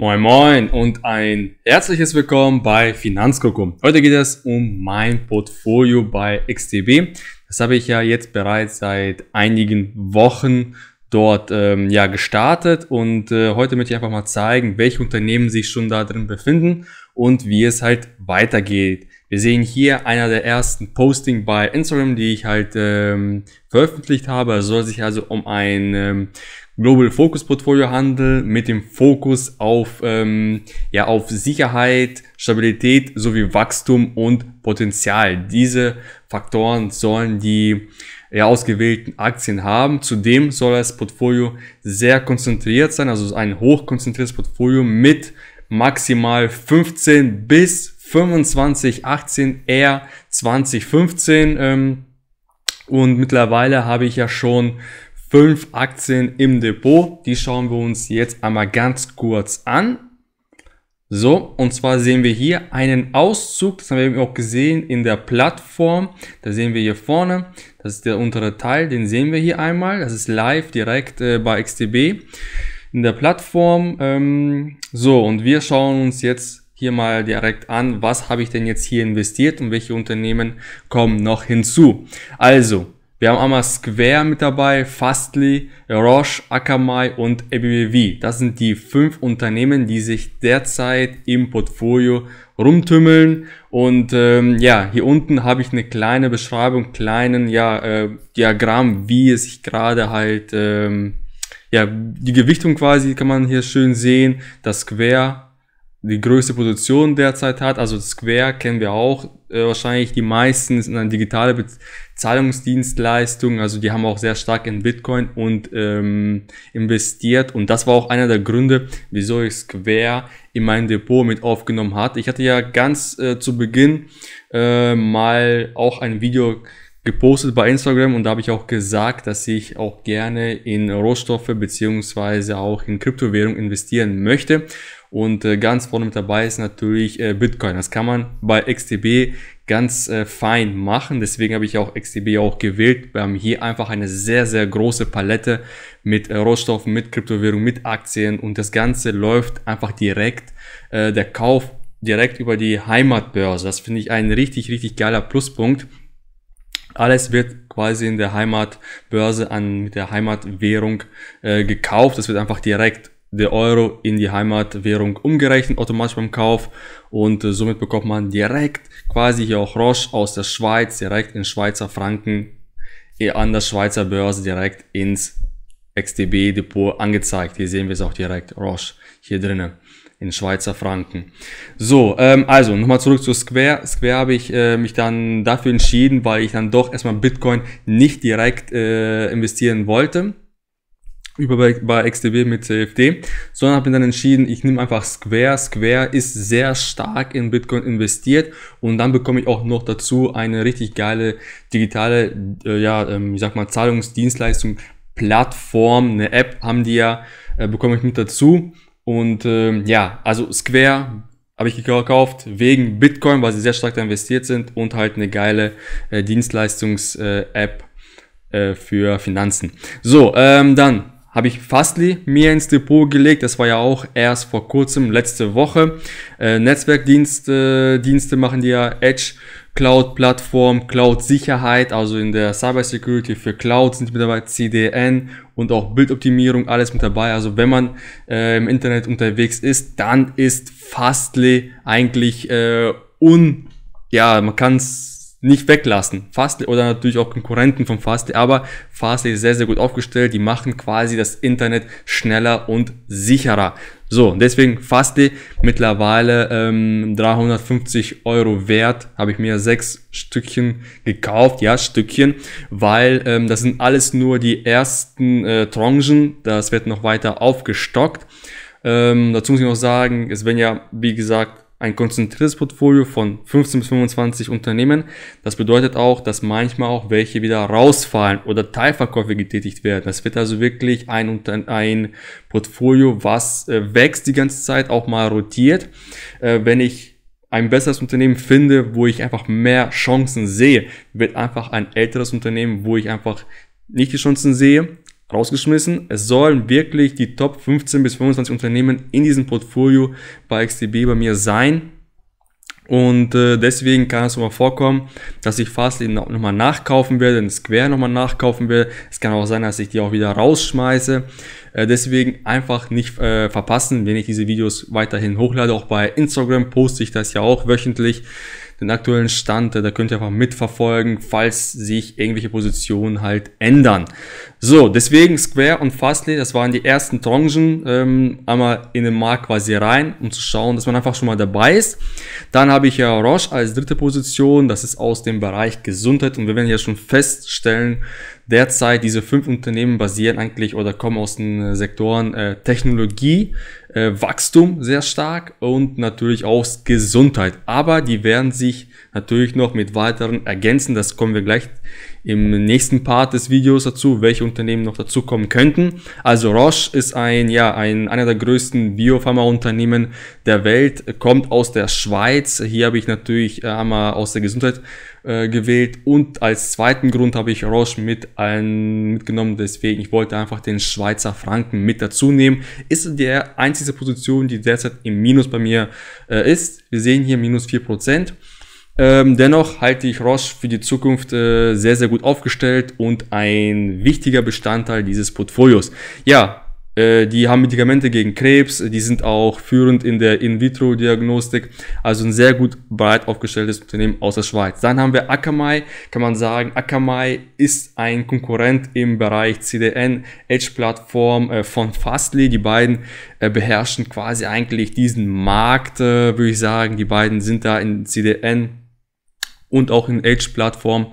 Moin Moin und ein herzliches Willkommen bei Finanzkokum. Heute geht es um mein Portfolio bei XTB. Das habe ich ja jetzt bereits seit einigen Wochen dort ähm, ja gestartet und äh, heute möchte ich einfach mal zeigen, welche Unternehmen sich schon da drin befinden und wie es halt weitergeht. Wir sehen hier einer der ersten Posting bei Instagram, die ich halt ähm, veröffentlicht habe. Es soll sich also um ein ähm, Global Focus Portfolio Handel mit dem Fokus auf, ähm, ja, auf Sicherheit, Stabilität sowie Wachstum und Potenzial. Diese Faktoren sollen die ja, ausgewählten Aktien haben. Zudem soll das Portfolio sehr konzentriert sein, also ein hochkonzentriertes Portfolio mit maximal 15 bis 25 Aktien, eher 2015. Ähm, und mittlerweile habe ich ja schon fünf Aktien im Depot. Die schauen wir uns jetzt einmal ganz kurz an. So, und zwar sehen wir hier einen Auszug, das haben wir eben auch gesehen in der Plattform. Da sehen wir hier vorne, das ist der untere Teil, den sehen wir hier einmal. Das ist live direkt äh, bei XTB in der Plattform. Ähm, so, und wir schauen uns jetzt hier mal direkt an, was habe ich denn jetzt hier investiert und welche Unternehmen kommen noch hinzu. Also, wir haben einmal Square mit dabei, Fastly, Roche, Akamai und ABBV. Das sind die fünf Unternehmen, die sich derzeit im Portfolio rumtümmeln. Und ähm, ja, hier unten habe ich eine kleine Beschreibung, kleinen ja, äh, Diagramm, wie es sich gerade halt, ähm, ja, die Gewichtung quasi kann man hier schön sehen. Das Square die größte Position derzeit hat. Also Square kennen wir auch äh, wahrscheinlich die meisten sind eine digitale Be Zahlungsdienstleistung. Also die haben auch sehr stark in Bitcoin und ähm, investiert. Und das war auch einer der Gründe, wieso ich Square in mein Depot mit aufgenommen hat. Ich hatte ja ganz äh, zu Beginn äh, mal auch ein Video gepostet bei Instagram und da habe ich auch gesagt, dass ich auch gerne in Rohstoffe beziehungsweise auch in Kryptowährung investieren möchte. Und äh, ganz vorne mit dabei ist natürlich äh, Bitcoin. Das kann man bei XTB ganz äh, fein machen. Deswegen habe ich auch XTB auch gewählt. Wir haben hier einfach eine sehr, sehr große Palette mit äh, Rohstoffen, mit Kryptowährungen, mit Aktien und das Ganze läuft einfach direkt. Äh, der Kauf direkt über die Heimatbörse. Das finde ich ein richtig, richtig geiler Pluspunkt. Alles wird quasi in der Heimatbörse an mit der Heimatwährung äh, gekauft. Das wird einfach direkt der Euro in die Heimatwährung umgerechnet, automatisch beim Kauf. Und äh, somit bekommt man direkt quasi hier auch Roche aus der Schweiz, direkt in Schweizer Franken eh, an der Schweizer Börse direkt ins XTB Depot angezeigt. Hier sehen wir es auch direkt, Roche, hier drinnen in Schweizer Franken. So, ähm, also nochmal zurück zu Square. Square habe ich äh, mich dann dafür entschieden, weil ich dann doch erstmal Bitcoin nicht direkt äh, investieren wollte über bei XDB mit CFD, sondern habe mir dann entschieden, ich nehme einfach Square. Square ist sehr stark in Bitcoin investiert und dann bekomme ich auch noch dazu eine richtig geile digitale, äh, ja, ähm, ich sag mal, Zahlungsdienstleistung, Plattform, eine App haben die ja, äh, bekomme ich mit dazu. Und ähm, ja, also Square habe ich gekauft wegen Bitcoin, weil sie sehr stark da investiert sind und halt eine geile äh, Dienstleistungs-App äh, äh, für Finanzen. So, ähm, dann habe ich Fastly mir ins Depot gelegt. Das war ja auch erst vor kurzem, letzte Woche. Äh, Netzwerkdienste Dienste machen die ja Edge. Cloud-Plattform, Cloud-Sicherheit, also in der Cyber Security für Cloud sind mit dabei CDN und auch Bildoptimierung, alles mit dabei. Also wenn man äh, im Internet unterwegs ist, dann ist Fastly eigentlich äh, un, ja, man kann es nicht weglassen. Fastly oder natürlich auch Konkurrenten von Fastly, aber Fastly ist sehr, sehr gut aufgestellt. Die machen quasi das Internet schneller und sicherer. So, deswegen Fastly mittlerweile ähm, 350 Euro wert. Habe ich mir sechs Stückchen gekauft, ja, Stückchen, weil ähm, das sind alles nur die ersten äh, Tranchen. Das wird noch weiter aufgestockt. Ähm, dazu muss ich noch sagen, es werden ja, wie gesagt, ein konzentriertes Portfolio von 15 bis 25 Unternehmen. Das bedeutet auch, dass manchmal auch welche wieder rausfallen oder Teilverkäufe getätigt werden. Das wird also wirklich ein, ein Portfolio, was äh, wächst die ganze Zeit, auch mal rotiert. Äh, wenn ich ein besseres Unternehmen finde, wo ich einfach mehr Chancen sehe, wird einfach ein älteres Unternehmen, wo ich einfach nicht die Chancen sehe, rausgeschmissen. Es sollen wirklich die Top 15 bis 25 Unternehmen in diesem Portfolio bei XTB bei mir sein. Und äh, deswegen kann es mal vorkommen, dass ich Fastly nochmal nachkaufen werde, den Square nochmal nachkaufen werde. Es kann auch sein, dass ich die auch wieder rausschmeiße. Äh, deswegen einfach nicht äh, verpassen, wenn ich diese Videos weiterhin hochlade. Auch bei Instagram poste ich das ja auch wöchentlich den aktuellen Stand, äh, da könnt ihr einfach mitverfolgen, falls sich irgendwelche Positionen halt ändern. So, deswegen Square und Fastly, das waren die ersten Tranchen, ähm, einmal in den Markt quasi rein, um zu schauen, dass man einfach schon mal dabei ist. Dann habe ich ja Roche als dritte Position, das ist aus dem Bereich Gesundheit und wir werden ja schon feststellen, derzeit diese fünf Unternehmen basieren eigentlich oder kommen aus den äh, Sektoren äh, Technologie, äh, Wachstum sehr stark und natürlich aus Gesundheit. Aber die werden sich natürlich noch mit weiteren ergänzen. Das kommen wir gleich im nächsten Part des Videos dazu, welche Unternehmen noch dazukommen könnten. Also Roche ist ein, ja, ein, einer der größten Biopharmaunternehmen der Welt, kommt aus der Schweiz. Hier habe ich natürlich äh, einmal aus der Gesundheit äh, gewählt und als zweiten Grund habe ich Roche mit ein, mitgenommen. Deswegen, ich wollte einfach den Schweizer Franken mit dazu nehmen. Ist der einzige Position, die derzeit im Minus bei mir äh, ist. Wir sehen hier minus 4%. Ähm, dennoch halte ich Roche für die Zukunft äh, sehr, sehr gut aufgestellt und ein wichtiger Bestandteil dieses Portfolios. Ja, äh, die haben Medikamente gegen Krebs, die sind auch führend in der In-vitro-Diagnostik, also ein sehr gut breit aufgestelltes Unternehmen aus der Schweiz. Dann haben wir Akamai, kann man sagen, Akamai ist ein Konkurrent im Bereich CDN, Edge-Plattform äh, von Fastly. Die beiden äh, beherrschen quasi eigentlich diesen Markt, äh, würde ich sagen. Die beiden sind da in CDN und auch in edge Plattform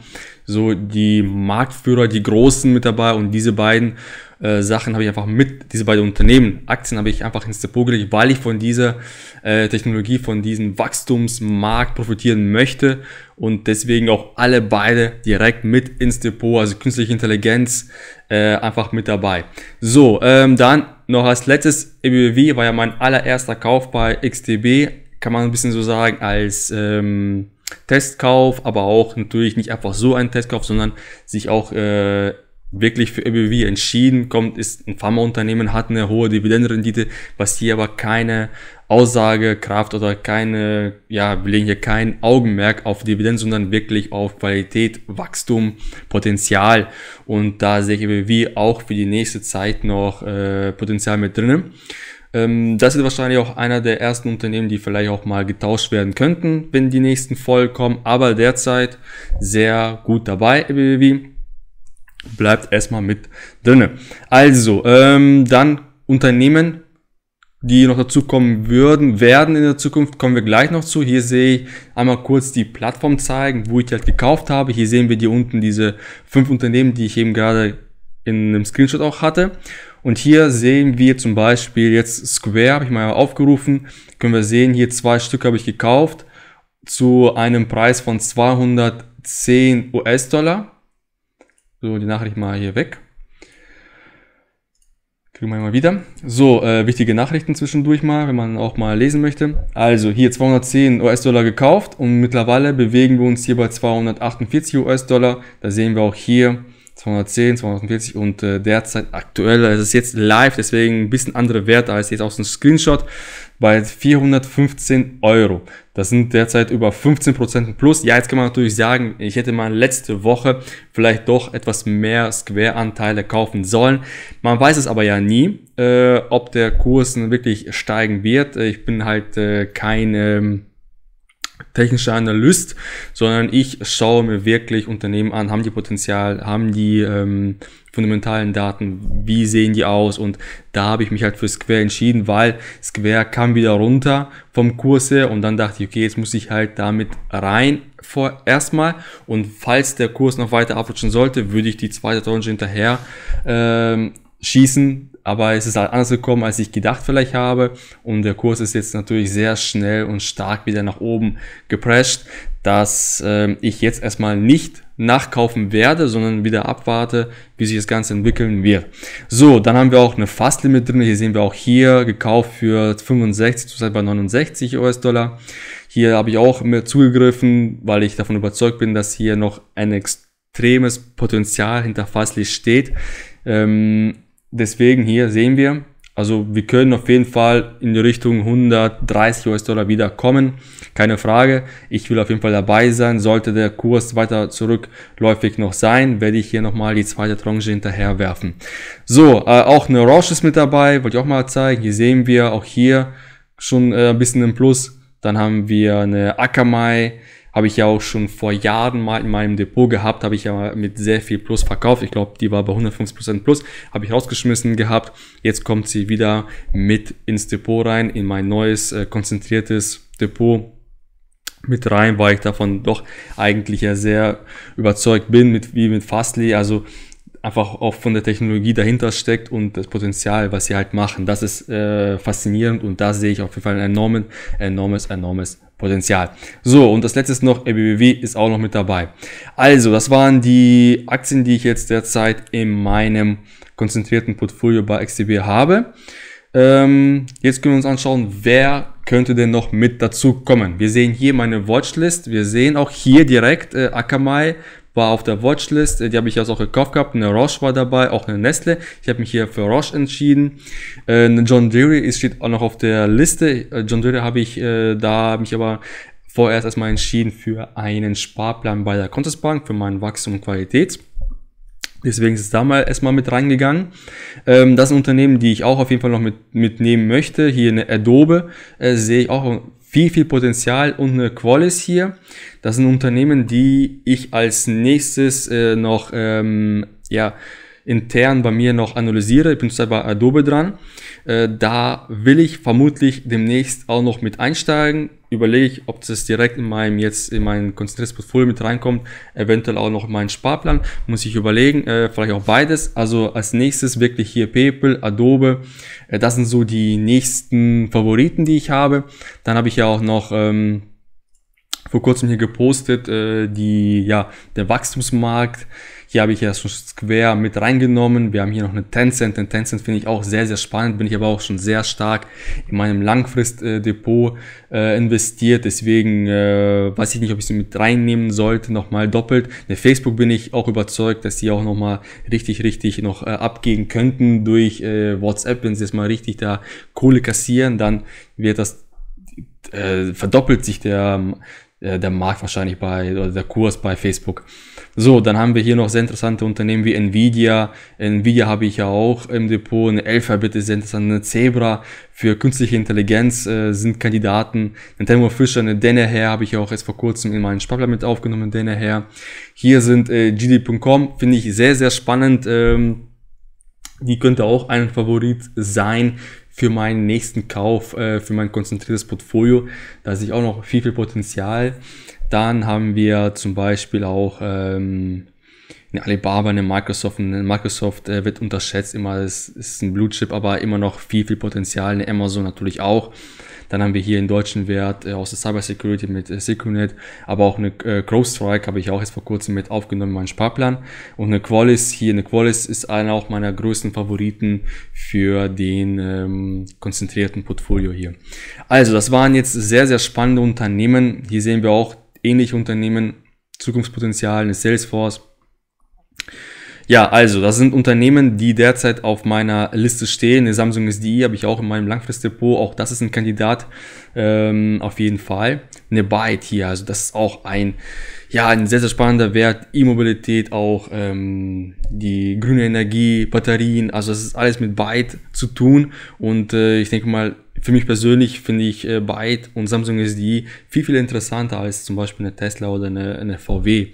So die Marktführer, die Großen mit dabei und diese beiden äh, Sachen habe ich einfach mit, diese beiden Unternehmen, Aktien habe ich einfach ins Depot gelegt, weil ich von dieser äh, Technologie, von diesem Wachstumsmarkt profitieren möchte und deswegen auch alle beide direkt mit ins Depot, also künstliche Intelligenz äh, einfach mit dabei. So, ähm, dann noch als letztes EBW war ja mein allererster Kauf bei XTB, kann man ein bisschen so sagen, als ähm, Testkauf, aber auch natürlich nicht einfach so ein Testkauf, sondern sich auch äh, wirklich für EBV entschieden kommt, ist ein Pharmaunternehmen, hat eine hohe Dividendenrendite, was hier aber keine Aussagekraft oder keine, ja, wir legen hier kein Augenmerk auf Dividenden, sondern wirklich auf Qualität, Wachstum, Potenzial. Und da sehe ich EBV auch für die nächste Zeit noch äh, Potenzial mit drinnen. Ähm, das ist wahrscheinlich auch einer der ersten Unternehmen, die vielleicht auch mal getauscht werden könnten, wenn die nächsten Folgen kommen. Aber derzeit sehr gut dabei, BBB. Bleibt erstmal mit drinne. Also, ähm, dann Unternehmen, die noch dazu kommen würden, werden in der Zukunft, kommen wir gleich noch zu. Hier sehe ich einmal kurz die Plattform zeigen, wo ich die halt gekauft habe. Hier sehen wir hier unten diese fünf Unternehmen, die ich eben gerade in einem Screenshot auch hatte. Und hier sehen wir zum Beispiel jetzt Square, habe ich mal aufgerufen, können wir sehen, hier zwei Stück habe ich gekauft zu einem Preis von 210 US-Dollar. So, die Nachricht mal hier weg. Kriegen wir mal wieder. So, äh, wichtige Nachrichten zwischendurch mal, wenn man auch mal lesen möchte. Also hier 210 US-Dollar gekauft und mittlerweile bewegen wir uns hier bei 248 US-Dollar. Da sehen wir auch hier 210, 240 und äh, derzeit aktuell, es ist jetzt live, deswegen ein bisschen andere Werte als jetzt aus dem Screenshot, bei 415 Euro. Das sind derzeit über 15% plus. Ja, jetzt kann man natürlich sagen, ich hätte mal letzte Woche vielleicht doch etwas mehr Square-Anteile kaufen sollen. Man weiß es aber ja nie, äh, ob der Kurs wirklich steigen wird. Ich bin halt äh, kein... Ähm, technischer Analyst, sondern ich schaue mir wirklich Unternehmen an, haben die Potenzial, haben die ähm, fundamentalen Daten, wie sehen die aus und da habe ich mich halt für Square entschieden, weil Square kam wieder runter vom Kurs her und dann dachte ich, okay, jetzt muss ich halt damit rein vor erstmal und falls der Kurs noch weiter abrutschen sollte, würde ich die zweite Tranche hinterher ähm, schießen, aber es ist halt anders gekommen, als ich gedacht vielleicht habe. Und der Kurs ist jetzt natürlich sehr schnell und stark wieder nach oben geprescht, dass äh, ich jetzt erstmal nicht nachkaufen werde, sondern wieder abwarte, wie sich das Ganze entwickeln wird. So, dann haben wir auch eine Fastlimit drin. Hier sehen wir auch hier gekauft für 65, zurzeit bei 69 US-Dollar. Hier habe ich auch mehr zugegriffen, weil ich davon überzeugt bin, dass hier noch ein extremes Potenzial hinter Fastly steht. Ähm, deswegen hier sehen wir, also wir können auf jeden Fall in die Richtung 130 US-Dollar wieder kommen, keine Frage. Ich will auf jeden Fall dabei sein. Sollte der Kurs weiter zurückläufig noch sein, werde ich hier nochmal die zweite Tranche hinterher werfen. So, äh, auch eine Roche ist mit dabei, wollte ich auch mal zeigen. Hier sehen wir auch hier schon äh, ein bisschen im Plus. Dann haben wir eine Akamai, habe ich ja auch schon vor Jahren mal in meinem Depot gehabt, habe ich ja mit sehr viel Plus verkauft. Ich glaube, die war bei 150% Plus, habe ich rausgeschmissen gehabt. Jetzt kommt sie wieder mit ins Depot rein, in mein neues äh, konzentriertes Depot mit rein, weil ich davon doch eigentlich ja sehr überzeugt bin, mit, wie mit Fastly. Also einfach auch von der Technologie dahinter steckt und das Potenzial, was sie halt machen. Das ist äh, faszinierend und da sehe ich auf jeden Fall ein enormes, enormes, enormes Potenzial. So, und das letzte ist noch, RBBW ist auch noch mit dabei. Also, das waren die Aktien, die ich jetzt derzeit in meinem konzentrierten Portfolio bei XTB habe. Ähm, jetzt können wir uns anschauen, wer könnte denn noch mit dazu kommen. Wir sehen hier meine Watchlist, wir sehen auch hier direkt äh, Akamai, war auf der Watchlist, die habe ich jetzt auch gekauft gehabt. Eine Roche war dabei, auch eine Nestle. Ich habe mich hier für Roche entschieden. Äh, eine John Deere steht auch noch auf der Liste. Äh, John Deere habe ich äh, da mich aber vorerst erstmal entschieden für einen Sparplan bei der Kontosbank für mein Wachstum und Qualität. Deswegen ist es da mal erstmal mit reingegangen. Ähm, das sind Unternehmen, die ich auch auf jeden Fall noch mit, mitnehmen möchte. Hier eine Adobe äh, sehe ich auch viel, viel Potenzial und eine Qualis hier. Das sind Unternehmen, die ich als nächstes äh, noch ähm, ja, intern bei mir noch analysiere. Ich bin zwar bei Adobe dran. Äh, da will ich vermutlich demnächst auch noch mit einsteigen überlege ich, ob das direkt in meinem jetzt in mein konzentriertes Portfolio mit reinkommt, eventuell auch noch in meinen Sparplan, muss ich überlegen, äh, vielleicht auch beides. Also als nächstes wirklich hier PayPal, Adobe, äh, das sind so die nächsten Favoriten, die ich habe. Dann habe ich ja auch noch ähm, vor kurzem hier gepostet, äh, die, ja, der Wachstumsmarkt. Hier habe ich ja schon Square mit reingenommen. Wir haben hier noch eine Tencent. Den Tencent finde ich auch sehr, sehr spannend. Bin ich aber auch schon sehr stark in meinem Langfrist-Depot äh, investiert. Deswegen äh, weiß ich nicht, ob ich sie mit reinnehmen sollte. Nochmal doppelt. Bei Facebook bin ich auch überzeugt, dass sie auch nochmal richtig, richtig noch äh, abgehen könnten durch äh, WhatsApp. Wenn sie jetzt mal richtig da Kohle kassieren, dann wird das äh, verdoppelt sich der, äh, der Markt wahrscheinlich bei, oder der Kurs bei Facebook. So, dann haben wir hier noch sehr interessante Unternehmen wie Nvidia. Nvidia habe ich ja auch im Depot. Eine Alphabet ist sehr interessant. Eine Zebra für künstliche Intelligenz äh, sind Kandidaten. Eine Thermo Fisher, eine Danaher habe ich ja auch erst vor kurzem in meinen Sparplan mit aufgenommen. Danaher. Hier sind äh, GD.com, finde ich sehr, sehr spannend. Ähm, die könnte auch ein Favorit sein für meinen nächsten Kauf, äh, für mein konzentriertes Portfolio. Da sehe ich auch noch viel, viel Potenzial. Dann haben wir zum Beispiel auch ähm, eine Alibaba, eine Microsoft. Eine Microsoft äh, wird unterschätzt immer, es ist ein Blue Chip, aber immer noch viel, viel Potenzial. Eine Amazon natürlich auch. Dann haben wir hier einen deutschen Wert äh, aus der Cyber Security mit äh, Secunet, aber auch eine äh, CrowdStrike habe ich auch jetzt vor kurzem mit aufgenommen in meinen Sparplan. Und eine Qualis hier, eine Qualis ist einer auch meiner größten Favoriten für den ähm, konzentrierten Portfolio hier. Also, das waren jetzt sehr, sehr spannende Unternehmen. Hier sehen wir auch ähnliche Unternehmen, Zukunftspotenzial, eine Salesforce. Ja, also, das sind Unternehmen, die derzeit auf meiner Liste stehen. Eine Samsung SDI habe ich auch in meinem Langfristdepot. Auch das ist ein Kandidat, ähm, auf jeden Fall. Eine Byte hier, also das ist auch ein, ja, ein sehr, sehr spannender Wert. E-Mobilität auch, ähm, die grüne Energie, Batterien, also das ist alles mit Byte zu tun. Und äh, ich denke mal, für mich persönlich finde ich äh, Byte und Samsung SDI viel, viel interessanter als zum Beispiel eine Tesla oder eine, eine VW.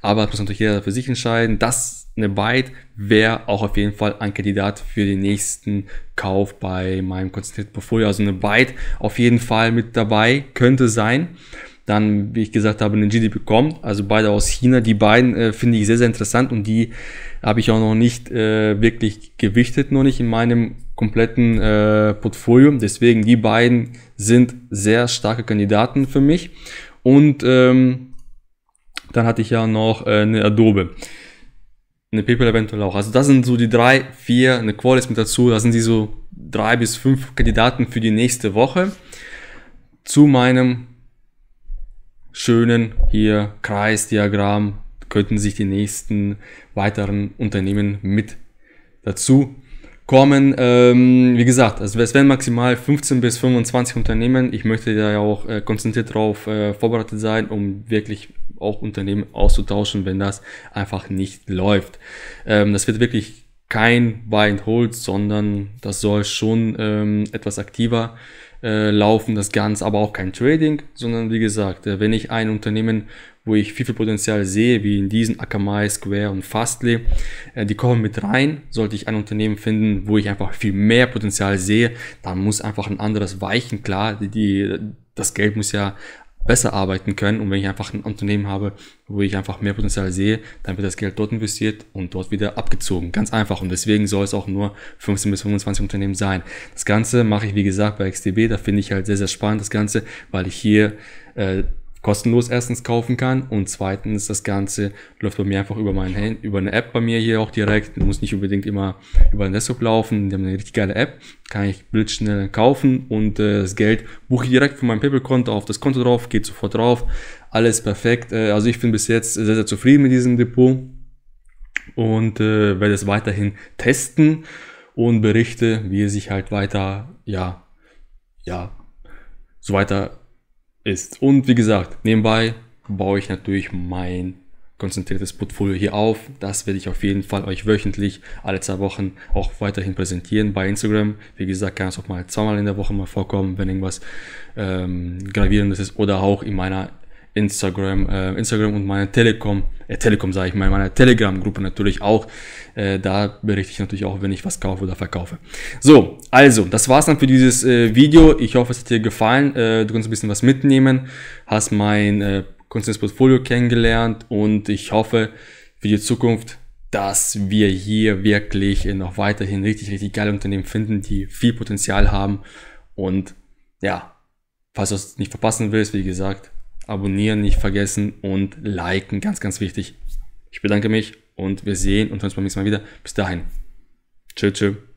Aber das muss natürlich jeder für sich entscheiden. Das Byte wäre auch auf jeden Fall ein Kandidat für den nächsten Kauf bei meinem konzentrierten Portfolio. Also eine Byte auf jeden Fall mit dabei könnte sein. Dann, wie ich gesagt habe, einen GD bekommen, also beide aus China. Die beiden äh, finde ich sehr, sehr interessant und die habe ich auch noch nicht äh, wirklich gewichtet, noch nicht in meinem kompletten äh, Portfolio. Deswegen, die beiden sind sehr starke Kandidaten für mich. Und ähm, dann hatte ich ja noch äh, eine Adobe eine PayPal eventuell auch. Also das sind so die drei, vier, eine Qualis mit dazu. Das sind die so drei bis fünf Kandidaten für die nächste Woche zu meinem schönen hier Kreisdiagramm könnten sich die nächsten weiteren Unternehmen mit dazu kommen. Ähm, wie gesagt, also es werden maximal 15 bis 25 Unternehmen. Ich möchte da ja auch äh, konzentriert darauf äh, vorbereitet sein, um wirklich auch Unternehmen auszutauschen, wenn das einfach nicht läuft. Ähm, das wird wirklich kein Buy and Hold, sondern das soll schon ähm, etwas aktiver äh, laufen, das Ganze, aber auch kein Trading, sondern wie gesagt, äh, wenn ich ein Unternehmen, wo ich viel, viel Potenzial sehe, wie in diesen Akamai, Square und Fastly, äh, die kommen mit rein. Sollte ich ein Unternehmen finden, wo ich einfach viel mehr Potenzial sehe, dann muss einfach ein anderes weichen, klar, die, die das Geld muss ja besser arbeiten können. Und wenn ich einfach ein Unternehmen habe, wo ich einfach mehr Potenzial sehe, dann wird das Geld dort investiert und dort wieder abgezogen. Ganz einfach. Und deswegen soll es auch nur 15 bis 25 Unternehmen sein. Das Ganze mache ich, wie gesagt, bei XDB. Da finde ich halt sehr, sehr spannend das Ganze, weil ich hier äh, kostenlos erstens kaufen kann und zweitens das Ganze läuft bei mir einfach über mein Handy, über eine App bei mir hier auch direkt. Muss nicht unbedingt immer über den Desktop laufen. Die haben eine richtig geile App, kann ich blitzschnell kaufen und äh, das Geld buche ich direkt von meinem PayPal-Konto auf das Konto drauf, geht sofort drauf. Alles perfekt. Äh, also ich bin bis jetzt sehr, sehr zufrieden mit diesem Depot und äh, werde es weiterhin testen und berichte, wie es sich halt weiter, ja, ja, so weiter ist. Und wie gesagt, nebenbei baue ich natürlich mein konzentriertes Portfolio hier auf. Das werde ich auf jeden Fall euch wöchentlich alle zwei Wochen auch weiterhin präsentieren bei Instagram. Wie gesagt, kann es auch mal zweimal in der Woche mal vorkommen, wenn irgendwas ähm, gravierendes ist oder auch in meiner Instagram, äh, Instagram und meine Telekom, äh, Telekom sage ich mal, meine Telegram-Gruppe natürlich auch. Äh, da berichte ich natürlich auch, wenn ich was kaufe oder verkaufe. So, also, das war's dann für dieses äh, Video. Ich hoffe, es hat dir gefallen. Äh, du kannst ein bisschen was mitnehmen, hast mein äh, Konzernsportfolio kennengelernt und ich hoffe für die Zukunft, dass wir hier wirklich noch weiterhin richtig, richtig geile Unternehmen finden, die viel Potenzial haben und ja, falls du es nicht verpassen willst, wie gesagt, abonnieren nicht vergessen und liken, ganz, ganz wichtig. Ich bedanke mich und wir sehen und hören uns beim nächsten Mal wieder. Bis dahin. Tschö, tschö.